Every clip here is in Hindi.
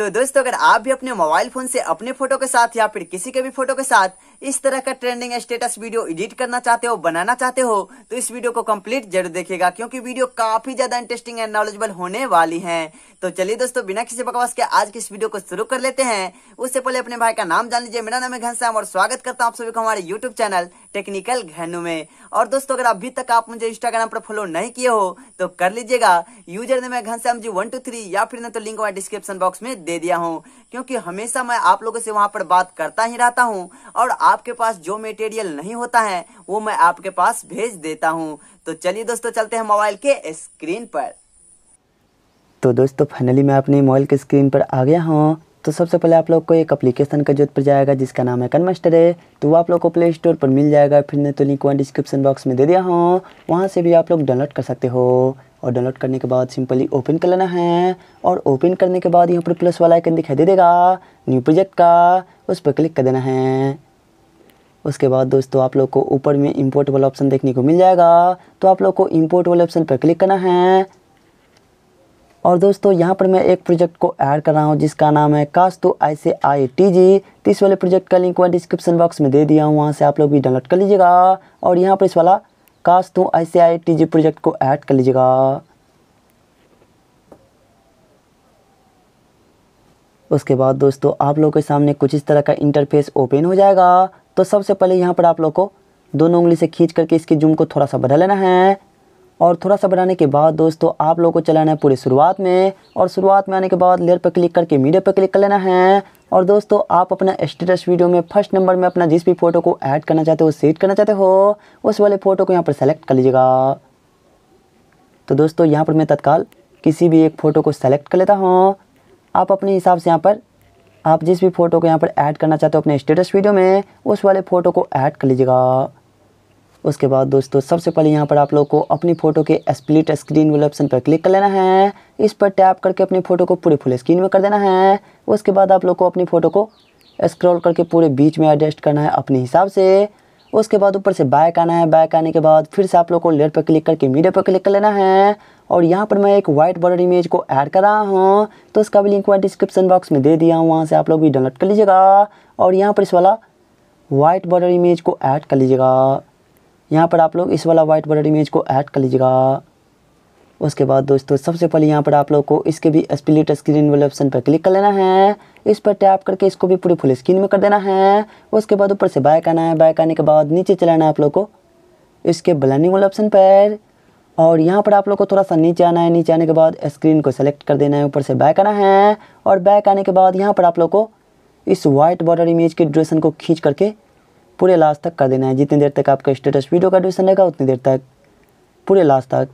तो दोस्तों अगर आप भी अपने मोबाइल फोन से अपने फोटो के साथ या फिर किसी के भी फोटो के साथ इस तरह का ट्रेंडिंग स्टेटस वीडियो एडिट करना चाहते हो बनाना चाहते हो तो इस वीडियो को कंप्लीट जरूर देखिएगा क्योंकि वीडियो काफी ज्यादा इंटरेस्टिंग एंड नॉलेजेबल होने वाली है तो चलिए दोस्तों बिना किसी बकवास के आज की इस वीडियो को शुरू कर लेते हैं उससे पहले अपने भाई का नाम जान लीजिए मेरा नाम है घनश्याम और स्वागत करता हूँ आप सभी को हमारे यूट्यूब चैनल टेक्निकल घैनू में और दोस्तों अगर अभी तक आप मुझे इंस्टाग्राम पर फॉलो नहीं किए हो तो कर लीजिएगा यूजर ने मैं Ghanshyam G one two three या फिर ना तो लिंक मैं डिस्क्रिप्शन बॉक्स में दे दिया हूँ क्योंकि हमेशा मैं आप लोगों से वहां पर बात करता ही रहता हूँ और आपके पास जो मेटेरियल नहीं होता है वो मैं आपके पास भेज देता हूँ तो चलिए दोस्तों चलते हैं मोबाइल के स्क्रीन पर तो दोस्तों फाइनली मैं अपने मोबाइल के स्क्रीन पर आ गया हूँ तो सबसे पहले आप लोग को एक एप्लीकेशन का जरूरत पड़ जाएगा जिसका नाम है कनमास्टर है तो वो आप लोग को प्ले स्टोर पर मिल जाएगा फिर मैं तो लिंक वन डिस्क्रिप्शन बॉक्स में दे दिया हूँ वहाँ से भी आप लोग डाउनलोड कर सकते हो और डाउनलोड करने के बाद सिंपली ओपन कर लेना है और ओपन करने के बाद यहाँ पर प्लस वाला आइकन दिखाई दे देगा न्यू प्रोजेक्ट का उस पर क्लिक कर देना है उसके बाद दोस्तों आप लोग को ऊपर में इंपोर्ट वाला ऑप्शन देखने को मिल जाएगा तो आप लोग को इंपोर्ट वाले ऑप्शन पर क्लिक करना है और दोस्तों यहाँ पर मैं एक प्रोजेक्ट को ऐड कर रहा हूँ जिसका नाम है कास्तु आई से आई टी जी तो इस वाले प्रोजेक्ट का लिंक मैं डिस्क्रिप्शन बॉक्स में दे दिया हूँ वहाँ से आप लोग भी डाउनलोड कर लीजिएगा और यहाँ पर इस वाला कास्तु आई से आई टी जी प्रोजेक्ट को ऐड कर लीजिएगा उसके बाद दोस्तों आप लोग के सामने कुछ इस तरह का इंटरफेस ओपन हो जाएगा तो सबसे पहले यहाँ पर आप लोग को दोनों उंगली से खींच करके इसकी जूम को थोड़ा सा बदल लेना है और थोड़ा सा बनाने के बाद दोस्तों आप लोगों को चलाना है पूरी शुरुआत में और शुरुआत में आने के बाद लेयर पर क्लिक करके मीडिया पर क्लिक कर लेना है और दोस्तों आप अपना स्टेटस वीडियो में फर्स्ट नंबर में अपना जिस भी फ़ोटो को ऐड करना चाहते हो सेट करना चाहते हो उस वाले फ़ोटो को यहाँ पर सेलेक्ट कर लीजिएगा तो दोस्तों यहाँ पर मैं तत्काल किसी भी एक फ़ोटो को सेलेक्ट कर लेता हूँ आप अपने हिसाब से यहाँ पर आप जिस भी फ़ोटो को यहाँ पर ऐड करना चाहते हो अपने स्टेटस वीडियो में उस वाले फ़ोटो को ऐड कर लीजिएगा उसके बाद दोस्तों सबसे पहले यहाँ पर आप लोग को अपनी फ़ोटो के स्प्लिट स्क्रीन वाले ऑप्शन पर क्लिक कर लेना है इस पर टैप करके अपनी फ़ोटो को पूरे फुल स्क्रीन में कर देना है उसके बाद आप लोग को अपनी फ़ोटो को स्क्रॉल करके पूरे बीच में एडजस्ट करना है अपने हिसाब से उसके बाद ऊपर से बैक आना है बैक आने के बाद फिर से आप लोग को लेयर पर क्लिक करके मीडिया पर क्लिक कर लेना है और यहाँ पर मैं एक वाइट बॉर्डर इमेज को ऐड कर रहा हूँ तो उसका भी लिंक मैं डिस्क्रिप्शन बॉक्स में दे दिया हूँ वहाँ से आप लोग भी डाउनलोड कर लीजिएगा और यहाँ पर इस वाला वाइट बॉर्डर इमेज को ऐड कर लीजिएगा यहाँ पर आप लोग इस वाला वाइट बॉर्डर इमेज को ऐड कर लीजिएगा उसके बाद दोस्तों सबसे पहले यहाँ पर आप लोग को इसके भी स्प्लिट स्क्रीन वाले ऑप्शन पर क्लिक कर लेना है इस पर टैप करके इसको भी पूरी फुल स्क्रीन में कर देना है उसके बाद ऊपर से बाइक आना है बैक आने के बाद नीचे चलाना है आप लोग को इसके ब्लैंडिंग वाले ऑप्शन पर और यहाँ पर आप लोग को थोड़ा सा नीचे आना है नीचे आने के बाद स्क्रीन को सेलेक्ट कर देना है ऊपर से बैक आना है और बैक आने के बाद यहाँ पर आप लोग को इस वाइट बॉर्डर इमेज के ड्रेसन को खींच करके पूरे लास्ट तक कर देना है जितनी देर तक आपका स्टेटस वीडियो का ड्यूशन रहेगा उतनी देर तक पूरे लास्ट तक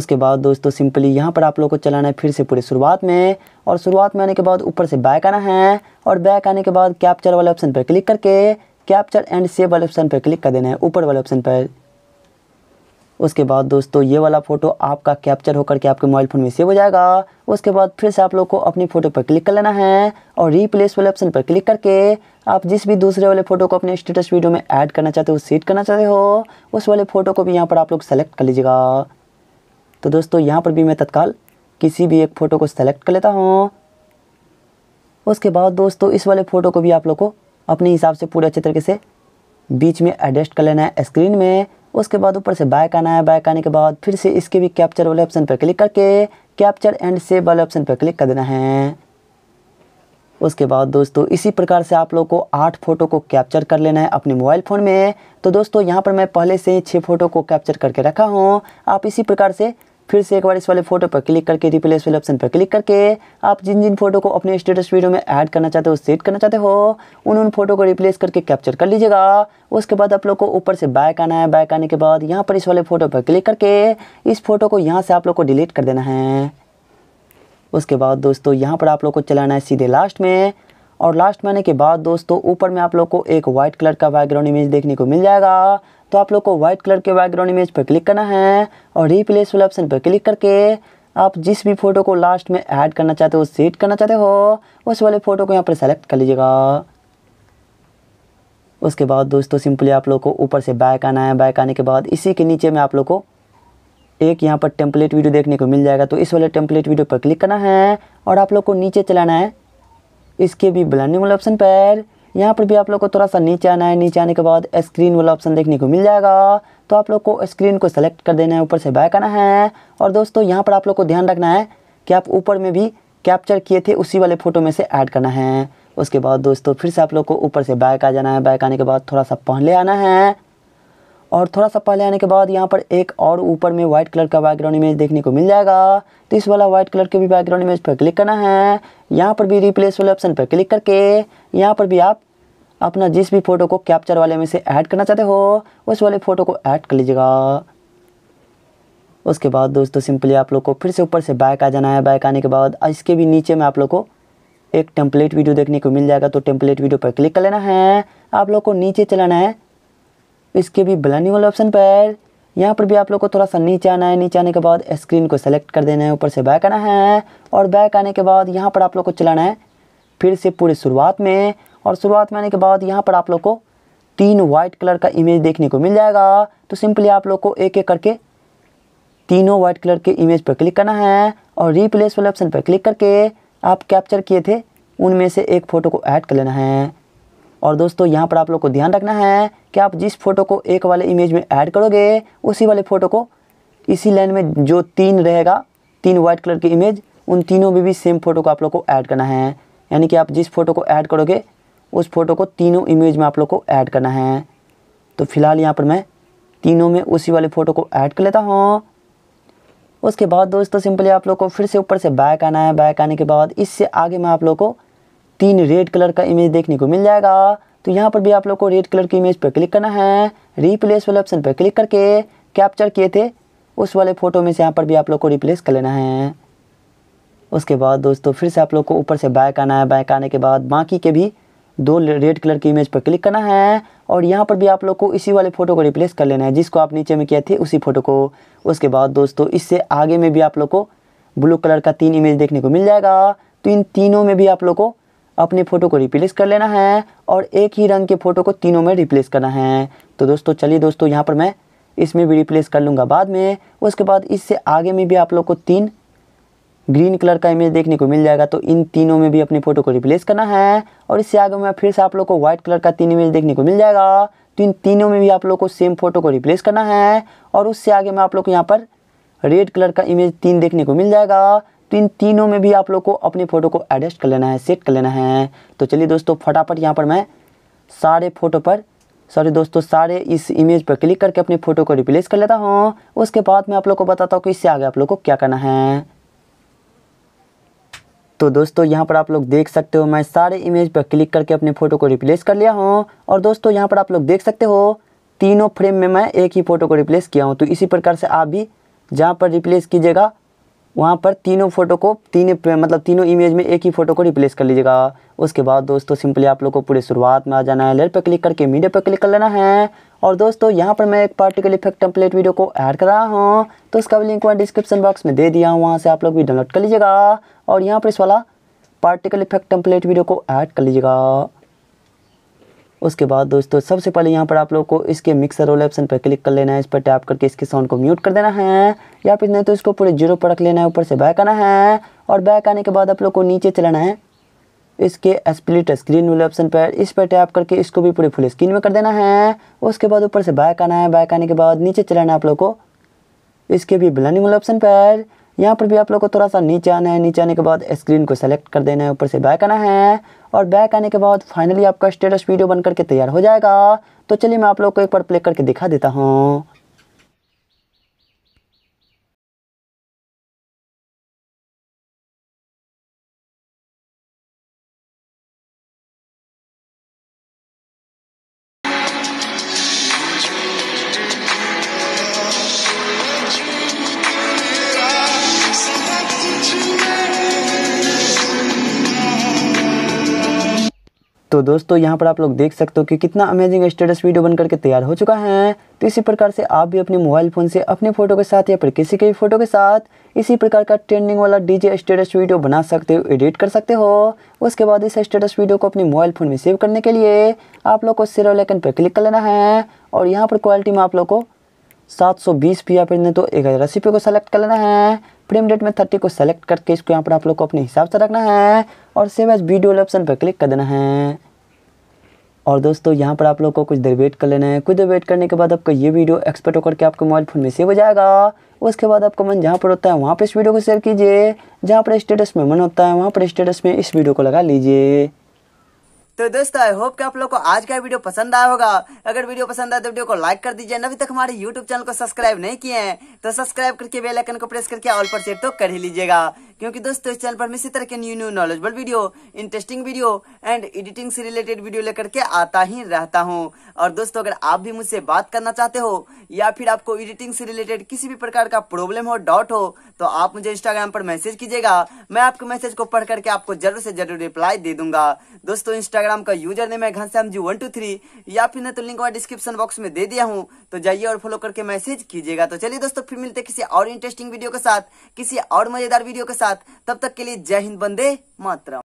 उसके बाद दोस्तों सिंपली यहाँ पर आप लोग को चलाना है फिर से पूरे शुरुआत में और शुरुआत में आने के बाद ऊपर से बैक आना है और बैक आने के बाद कैप्चर वाले ऑप्शन पर क्लिक करके कैप्चर एंड सेव वाले ऑप्शन पर क्लिक कर देना है ऊपर वाले ऑप्शन पर उसके बाद दोस्तों ये वाला फ़ोटो आपका कैप्चर होकर के आपके मोबाइल फ़ोन में सेव हो जाएगा उसके बाद फिर से आप लोग को अपनी फ़ोटो पर क्लिक कर लेना है और रीप्लेस वाले ऑप्शन पर क्लिक करके आप जिस भी दूसरे वाले फ़ोटो को अपने स्टेटस वीडियो में ऐड करना चाहते हो सेट करना चाहते हो उस वाले फ़ोटो को भी यहाँ पर आप लोग सेलेक्ट कर लीजिएगा तो दोस्तों यहाँ पर भी मैं तत्काल किसी भी एक फ़ोटो को सेलेक्ट कर लेता हूँ उसके बाद दोस्तों इस वाले फ़ोटो को भी आप लोग को अपने हिसाब से पूरे अच्छे तरीके से बीच में एडजस्ट कर लेना है स्क्रीन में उसके बाद ऊपर से बैक आना है बैक आने के बाद फिर से इसके भी कैप्चर वाले ऑप्शन पर क्लिक करके कैप्चर एंड सेव वाले ऑप्शन पर क्लिक कर देना है उसके बाद दोस्तों इसी प्रकार से आप लोग को आठ फ़ोटो को कैप्चर कर लेना है अपने मोबाइल फ़ोन में तो दोस्तों यहाँ पर मैं पहले से ही छः फ़ोटो को कैप्चर करके रखा हूँ आप इसी प्रकार से फिर से एक बार इस वाले फोटो पर क्लिक करके रिप्लेस वाले ऑप्शन पर क्लिक करके आप जिन जिन फोटो को अपने स्टेटस वीडियो में ऐड करना चाहते हो सेट करना चाहते हो उन उन फोटो को रिप्लेस करके कैप्चर कर लीजिएगा उसके बाद आप लोग को ऊपर से बैक आना है बैक आने के बाद यहाँ पर इस वाले फोटो पर क्लिक करके इस फोटो को यहाँ से आप लोग को डिलीट कर देना है उसके बाद दोस्तों यहाँ पर आप लोग को चलाना है सीधे लास्ट में और लास्ट महीने के बाद दोस्तों ऊपर में आप लोग को एक व्हाइट कलर का बैकग्राउंड इमेज देखने को मिल जाएगा तो आप लोग को व्हाइट कलर के बैकग्राउंड इमेज पर क्लिक करना है और रिप्लेस वाले ऑप्शन पर क्लिक करके आप जिस भी फोटो को लास्ट में ऐड करना चाहते हो सेट करना चाहते हो उस वाले फ़ोटो को यहाँ पर सेलेक्ट कर लीजिएगा उसके बाद दोस्तों सिंपली आप लोग को ऊपर से बैक आना है बैक आने के बाद इसी के नीचे में आप लोग को एक यहाँ पर टेम्पलेट वीडियो देखने को मिल जाएगा तो इस वाले टेम्पलेट वीडियो पर क्लिक करना है और आप लोग को नीचे चलाना है इसके भी ब्लैंडिंग वाले ऑप्शन पर यहाँ पर भी आप लोग को थोड़ा सा नीचे आना है नीचे आने के बाद स्क्रीन वाला ऑप्शन देखने को मिल जाएगा तो आप लोग को स्क्रीन को सेलेक्ट कर देना है ऊपर से बैक आना है और दोस्तों यहाँ पर आप लोग को ध्यान रखना है कि आप ऊपर में भी कैप्चर किए थे उसी वाले फ़ोटो में से ऐड करना है उसके बाद दोस्तों फिर से आप लोग को ऊपर से बैक आ जाना है बैक आने के बाद थोड़ा सा पहले आना है और थोड़ा सा पहले आने के बाद यहाँ पर एक और ऊपर में व्हाइट कलर का बैकग्राउंड इमेज देखने को मिल जाएगा तो इस वाला व्हाइट कलर के भी बैकग्राउंड इमेज पर क्लिक करना है यहाँ पर भी रिप्लेस वाले ऑप्शन पर क्लिक करके यहाँ पर भी आप अपना जिस भी फ़ोटो को कैप्चर वाले में से ऐड करना चाहते हो उस वाले फ़ोटो को ऐड कर लीजिएगा उसके बाद दोस्तों सिंपली आप लोग को फिर से ऊपर से बैक आ जाना है बैक आने के बाद इसके भी नीचे में आप लोग को एक टेम्पलेट वीडियो देखने को मिल जाएगा तो टेम्पलेट वीडियो पर क्लिक कर लेना है आप लोग को नीचे चलाना है इसके भी ब्लैंडिंग वाले ऑप्शन पर यहाँ पर भी आप लोग को थोड़ा सा नीचे आना है नीचे आने के बाद स्क्रीन को सेलेक्ट कर देना है ऊपर से बैक आना है और बैक आने के बाद यहाँ पर आप लोग को चलाना है फिर से पूरे शुरुआत में और शुरुआत में आने के बाद यहाँ पर आप लोग को तीन वाइट कलर का इमेज देखने को मिल जाएगा तो सिंपली आप लोग को एक एक करके तीनों वाइट कलर के इमेज पर क्लिक करना है और रिप्लेस वाले ऑप्शन पर क्लिक करके आप कैप्चर किए थे उनमें से एक फ़ोटो को ऐड कर लेना है और दोस्तों यहाँ पर आप लोग को ध्यान रखना है कि आप जिस फोटो को एक वाले इमेज में ऐड करोगे उसी वाले फ़ोटो को इसी लाइन में जो तीन रहेगा तीन वाइट कलर की इमेज उन तीनों में भी सेम फ़ोटो को आप लोग को ऐड करना है यानी कि आप जिस फ़ोटो को ऐड करोगे उस फ़ोटो को तीनों इमेज में आप लोग को ऐड करना है तो फिलहाल यहाँ पर मैं तीनों में उसी वाले फ़ोटो को ऐड कर लेता हूँ उसके बाद दोस्तों सिंपली आप लोग को फिर से ऊपर से बैक आना है बैक आने के बाद इससे आगे मैं आप लोग को तीन रेड कलर का इमेज देखने को मिल जाएगा तो यहाँ पर भी आप लोग को रेड कलर की इमेज पर क्लिक करना है रिप्लेस वाले ऑप्शन पर क्लिक करके कैप्चर किए थे उस वाले फ़ोटो में से यहाँ पर भी आप लोग को रिप्लेस कर लेना है उसके बाद दोस्तों फिर से आप लोग को ऊपर से बैक आना है बैक आने के बाद बाकी के भी दो रेड कलर की इमेज पर क्लिक करना है और यहाँ पर भी आप लोग को इसी वाले फ़ोटो को रिप्लेस कर लेना है जिसको आप नीचे में किया थे उसी फ़ोटो को उसके बाद दोस्तों इससे आगे में भी आप लोग को ब्लू कलर का तीन इमेज देखने को मिल जाएगा तो इन तीनों में भी आप लोग को अपने फ़ोटो को रिप्लेस कर लेना है और एक ही रंग के फ़ोटो को तीनों में रिप्लेस करना है तो दोस्तों चलिए दोस्तों यहाँ पर मैं इसमें भी रिप्लेस कर लूँगा बाद में उसके बाद इससे आगे में भी आप लोग को तीन ग्रीन कलर का इमेज देखने को मिल जाएगा तो इन तीनों में भी अपने फ़ोटो को रिप्लेस करना है और इससे आगे में फिर से आप लोग को व्हाइट कलर का तीन इमेज देखने को मिल जाएगा तो इन तीनों में भी आप लोग को सेम फ़ोटो को रिप्लेस करना है और उससे आगे में आप लोग को यहाँ पर रेड कलर का इमेज तीन देखने को मिल जाएगा तो इन तीनों में भी आप लोग को अपनी फ़ोटो को एडजस्ट कर लेना है सेट कर लेना है तो चलिए दोस्तों फटाफट यहाँ पर मैं सारे फ़ोटो पर सॉरी दोस्तों सारे इस इमेज पर क्लिक करके अपने फ़ोटो को रिप्लेस कर लेता हूँ उसके बाद मैं आप लोग को बताता हूँ कि इससे आगे आप लोग को क्या करना है तो दोस्तों यहाँ पर आप लोग देख सकते हो मैं सारे इमेज पर क्लिक करके अपने फ़ोटो को रिप्लेस कर लिया हूँ और दोस्तों यहाँ पर आप लोग देख सकते हो तीनों फ्रेम में मैं एक ही फ़ोटो को रिप्लेस किया हूँ तो इसी प्रकार से आप भी जहाँ पर रिप्लेस कीजिएगा वहाँ पर तीनों फ़ोटो को तीन मतलब तीनों इमेज में एक ही फ़ोटो को रिप्लेस कर लीजिएगा उसके बाद दोस्तों सिंपली आप लोग को पूरे शुरुआत में आ जाना है लेयर पर क्लिक करके मीडिया पर क्लिक कर लेना है और दोस्तों यहाँ पर मैं एक पार्टिकल इफेक्ट टेम्पलेट वीडियो को ऐड कर रहा हूँ तो उसका भी लिंक मैं डिस्क्रिप्शन बॉक्स में दे दिया हूँ वहाँ से आप लोग भी डाउनलोड कर लीजिएगा और यहाँ पर इस वाला पार्टिकल इफेक्ट टेम्पलेट वीडियो को ऐड कर लीजिएगा उसके बाद दोस्तों सबसे पहले यहाँ पर आप लोग को इसके मिक्सर रोल ऑप्शन पर क्लिक कर लेना है इस पर टैप करके इसके साउंड को म्यूट कर देना है या फिर नहीं तो इसको पूरे जीरो पर रख लेना है ऊपर से बैक आना है और बैक आने के बाद आप लोग को नीचे चलाना है इसके स्प्लिट स्क्रीन वाले ऑप्शन पर इस पर टैप करके इसको भी पूरे फुल स्क्रीन में कर देना है उसके बाद ऊपर से बैक आना है बैक आने के बाद नीचे चलाना है आप लोग को इसके भी ब्लैंडिंग वाले ऑप्शन पर यहाँ पर भी आप लोग को थोड़ा सा नीचे आना है नीचे आने के बाद स्क्रीन को सेलेक्ट कर देना है ऊपर से बैक आना है और बैक आने के बाद फाइनली आपका स्टेटस वीडियो बन करके तैयार हो जाएगा तो चलिए मैं आप लोग को एक बार प्ले करके दिखा देता हूँ दोस्तों यहाँ पर आप लोग देख सकते हो कि कितना अमेजिंग स्टेटस वीडियो बनकर के तैयार हो चुका है तो इसी प्रकार से आप भी अपने मोबाइल फ़ोन से अपने फ़ोटो के साथ या फिर किसी के भी फ़ोटो के साथ इसी प्रकार का ट्रेंडिंग वाला डीजे स्टेटस वीडियो बना सकते हो एडिट कर सकते हो उसके बाद इस स्टेटस वीडियो को अपने मोबाइल फ़ोन में सेव करने के लिए आप लोग को सिरो लेकन पर क्लिक कर लेना है और यहाँ पर क्वालिटी में आप लोग को सात सौ बीस पी या फिर नहीं तो एक हज़ार अस्सी को सेलेक्ट कर लेना है फ्रेम रेट में थर्टी को सेलेक्ट करके इसको यहाँ पर आप लोग को अपने हिसाब से रखना है और सेव एज वीडियो ऑप्शन पर क्लिक कर देना है और दोस्तों यहाँ पर आप लोग को कुछ देर वेट कर लेना है कुछ देर वेट करने के बाद आपका ये वीडियो एक्सपर्ट होकर के आपके मोबाइल फ़ोन में सेव हो जाएगा उसके बाद आपका मन जहाँ पर होता है वहाँ पर इस वीडियो को शेयर कीजिए जहाँ पर स्टेटस में मन होता है वहाँ पर स्टेटस में इस वीडियो को लगा लीजिए तो दोस्तों आई होप कि आप लोग को आज का वीडियो पसंद आया होगा अगर वीडियो पसंद आए तो वीडियो को लाइक कर दीजिए अभी तक हमारे YouTube चैनल को सब्सक्राइब नहीं किए हैं तो सब्सक्राइब करके बेल आइकन को प्रेस करके ऑल पर सेट तो कर ही लीजिएगा क्योंकि दोस्तों इस चैनल पर हम इसी तरह के new new knowledgeable video interesting video and editing से रिलेटेड वीडियो लेकर के आता ही रहता हूँ और दोस्तों अगर आप भी मुझसे बात करना चाहते हो या फिर आपको एडिटिंग से रिलेटेड किसी भी प्रकार का प्रॉब्लम हो डाउट हो तो आप मुझे इंस्टाग्राम पर मैसेज कीजिएगा मैं आपके मैसेज को पढ़ करके आपको जरूर से जरूर रिप्लाई दे दूंगा दोस्तों इंस्टा इंस्टाग्राम का यूजर नेम है Ghanshyam G one two three या फिर मैं तो लिंक डिस्क्रिप्शन बॉक्स में दे दिया हूँ तो जाइए और फॉलो करके मैसेज कीजिएगा तो चलिए दोस्तों फिर मिलते किसी और इंटरेस्टिंग वीडियो के साथ किसी और मजेदार वीडियो के साथ तब तक के लिए जय हिंद बंदे मातरम